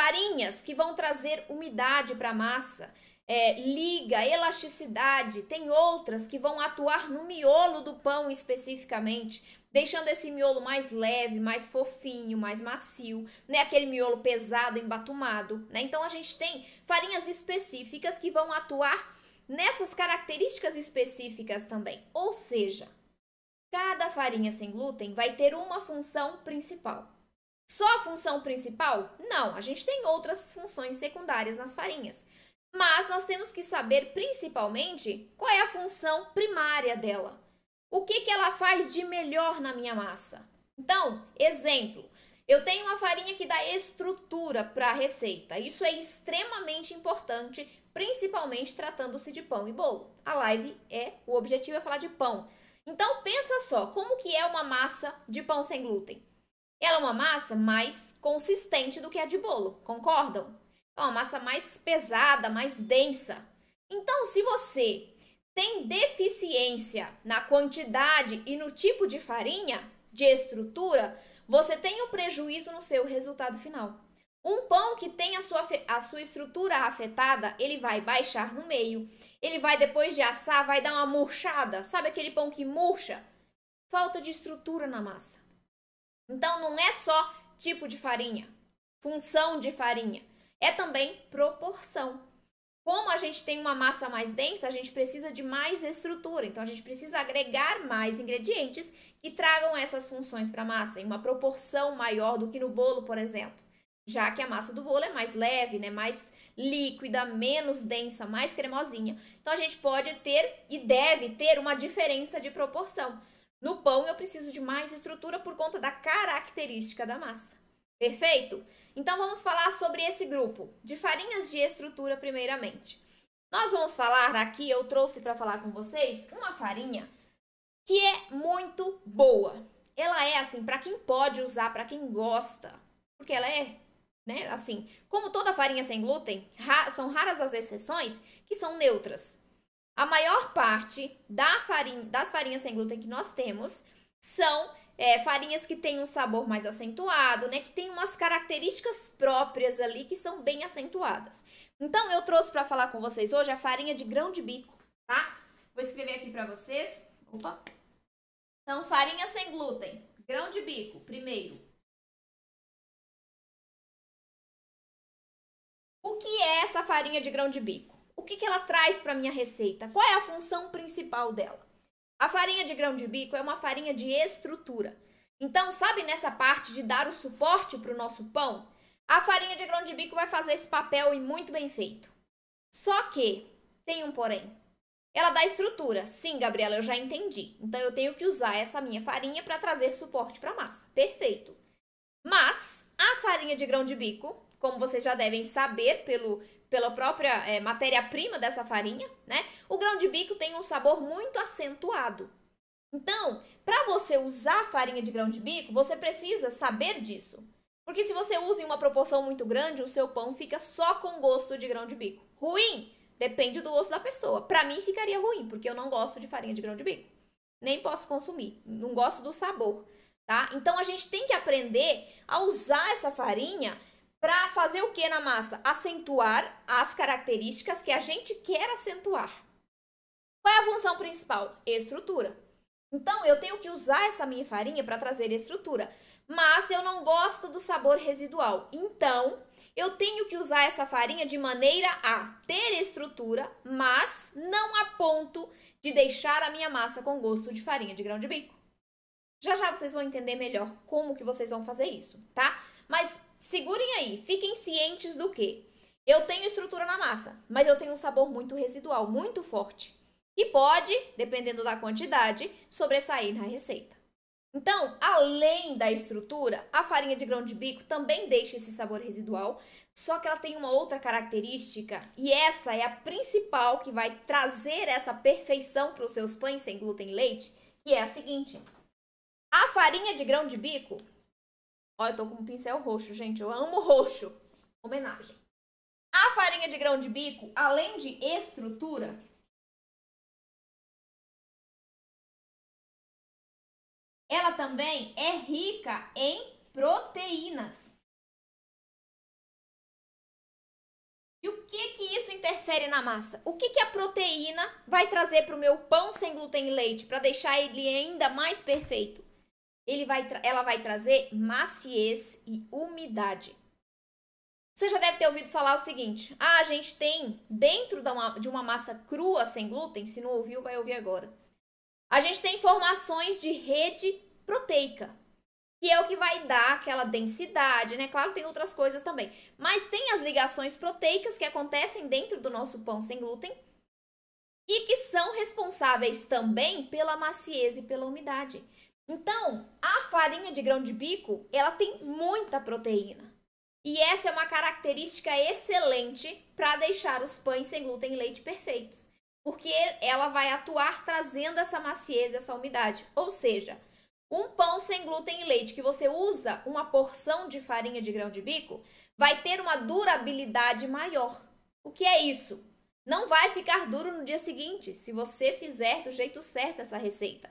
Farinhas que vão trazer umidade para a massa, é, liga, elasticidade. Tem outras que vão atuar no miolo do pão especificamente deixando esse miolo mais leve, mais fofinho, mais macio, né? Aquele miolo pesado, embatumado, né? Então a gente tem farinhas específicas que vão atuar nessas características específicas também. Ou seja, cada farinha sem glúten vai ter uma função principal. Só a função principal? Não, a gente tem outras funções secundárias nas farinhas. Mas nós temos que saber principalmente qual é a função primária dela. O que, que ela faz de melhor na minha massa? Então, exemplo, eu tenho uma farinha que dá estrutura para a receita. Isso é extremamente importante, principalmente tratando-se de pão e bolo. A live é, o objetivo é falar de pão. Então pensa só, como que é uma massa de pão sem glúten? Ela é uma massa mais consistente do que a de bolo, concordam? É uma massa mais pesada, mais densa. Então, se você tem deficiência na quantidade e no tipo de farinha, de estrutura, você tem um prejuízo no seu resultado final. Um pão que tem a sua, a sua estrutura afetada, ele vai baixar no meio. Ele vai, depois de assar, vai dar uma murchada. Sabe aquele pão que murcha? Falta de estrutura na massa. Então não é só tipo de farinha, função de farinha, é também proporção. Como a gente tem uma massa mais densa, a gente precisa de mais estrutura, então a gente precisa agregar mais ingredientes que tragam essas funções para a massa em uma proporção maior do que no bolo, por exemplo. Já que a massa do bolo é mais leve, né, mais líquida, menos densa, mais cremosinha. Então a gente pode ter e deve ter uma diferença de proporção. No pão, eu preciso de mais estrutura por conta da característica da massa. Perfeito? Então, vamos falar sobre esse grupo de farinhas de estrutura, primeiramente. Nós vamos falar aqui, eu trouxe para falar com vocês, uma farinha que é muito boa. Ela é assim, para quem pode usar, para quem gosta, porque ela é, né, assim, como toda farinha sem glúten, ra são raras as exceções que são neutras a maior parte da farinha, das farinhas sem glúten que nós temos são é, farinhas que têm um sabor mais acentuado, né? Que tem umas características próprias ali que são bem acentuadas. Então, eu trouxe para falar com vocês hoje a farinha de grão de bico, tá? Vou escrever aqui para vocês. Opa! Então, farinha sem glúten, grão de bico, primeiro. O que é essa farinha de grão de bico? o que, que ela traz para minha receita? Qual é a função principal dela? A farinha de grão de bico é uma farinha de estrutura. Então, sabe nessa parte de dar o suporte para o nosso pão? A farinha de grão de bico vai fazer esse papel e muito bem feito. Só que tem um porém. Ela dá estrutura. Sim, Gabriela, eu já entendi. Então eu tenho que usar essa minha farinha para trazer suporte para a massa. Perfeito. Mas a farinha de grão de bico como vocês já devem saber pelo, pela própria é, matéria-prima dessa farinha, né? O grão de bico tem um sabor muito acentuado. Então, para você usar farinha de grão de bico, você precisa saber disso. Porque se você usa em uma proporção muito grande, o seu pão fica só com gosto de grão de bico. Ruim? Depende do gosto da pessoa. Para mim ficaria ruim, porque eu não gosto de farinha de grão de bico. Nem posso consumir, não gosto do sabor, tá? Então a gente tem que aprender a usar essa farinha para fazer o que na massa? Acentuar as características que a gente quer acentuar. Qual é a função principal? Estrutura. Então, eu tenho que usar essa minha farinha para trazer estrutura. Mas eu não gosto do sabor residual. Então, eu tenho que usar essa farinha de maneira a ter estrutura, mas não a ponto de deixar a minha massa com gosto de farinha de grão de bico. Já já vocês vão entender melhor como que vocês vão fazer isso, tá? Mas segurem aí, fiquem cientes do que eu tenho estrutura na massa, mas eu tenho um sabor muito residual, muito forte, que pode, dependendo da quantidade, sobressair na receita. Então, além da estrutura, a farinha de grão de bico também deixa esse sabor residual, só que ela tem uma outra característica, e essa é a principal que vai trazer essa perfeição para os seus pães sem glúten e leite, que é a seguinte: a farinha de grão de bico Olha, eu tô com um pincel roxo, gente. Eu amo roxo. Homenagem. A farinha de grão de bico, além de estrutura, ela também é rica em proteínas. E o que que isso interfere na massa? O que que a proteína vai trazer para o meu pão sem glúten e leite para deixar ele ainda mais perfeito? ele vai, ela vai trazer maciez e umidade. Você já deve ter ouvido falar o seguinte: ah, a gente tem dentro de uma, de uma massa crua sem glúten, se não ouviu, vai ouvir agora. A gente tem formações de rede proteica, que é o que vai dar aquela densidade, né? Claro, tem outras coisas também, mas tem as ligações proteicas que acontecem dentro do nosso pão sem glúten e que são responsáveis também pela maciez e pela umidade. Então, a farinha de grão de bico, ela tem muita proteína. E essa é uma característica excelente para deixar os pães sem glúten e leite perfeitos, porque ela vai atuar trazendo essa maciez, essa umidade. Ou seja, um pão sem glúten e leite que você usa uma porção de farinha de grão de bico vai ter uma durabilidade maior. O que é isso? Não vai ficar duro no dia seguinte se você fizer do jeito certo essa receita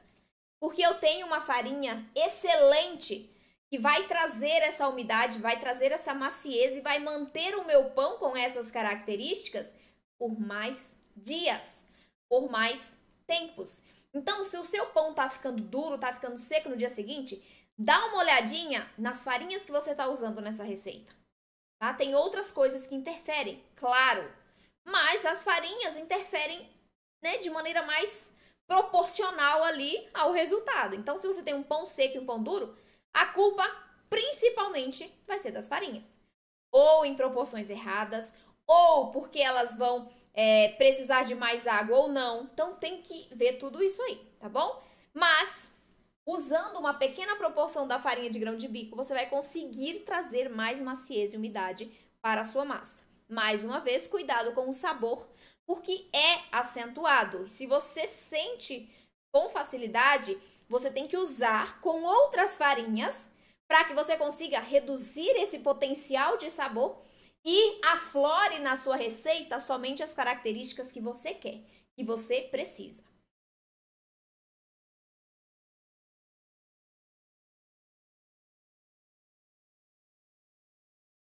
porque eu tenho uma farinha excelente que vai trazer essa umidade, vai trazer essa maciez e vai manter o meu pão com essas características por mais dias, por mais tempos. Então, se o seu pão tá ficando duro, tá ficando seco no dia seguinte, dá uma olhadinha nas farinhas que você tá usando nessa receita. Tá? Tem outras coisas que interferem, claro, mas as farinhas interferem, né, de maneira mais proporcional ali ao resultado. Então, se você tem um pão seco e um pão duro, a culpa principalmente vai ser das farinhas. Ou em proporções erradas, ou porque elas vão é, precisar de mais água ou não. Então, tem que ver tudo isso aí, tá bom? Mas, usando uma pequena proporção da farinha de grão de bico, você vai conseguir trazer mais maciez e umidade para a sua massa. Mais uma vez, cuidado com o sabor, porque é acentuado. Se você sente com facilidade, você tem que usar com outras farinhas para que você consiga reduzir esse potencial de sabor e aflore na sua receita somente as características que você quer, que você precisa.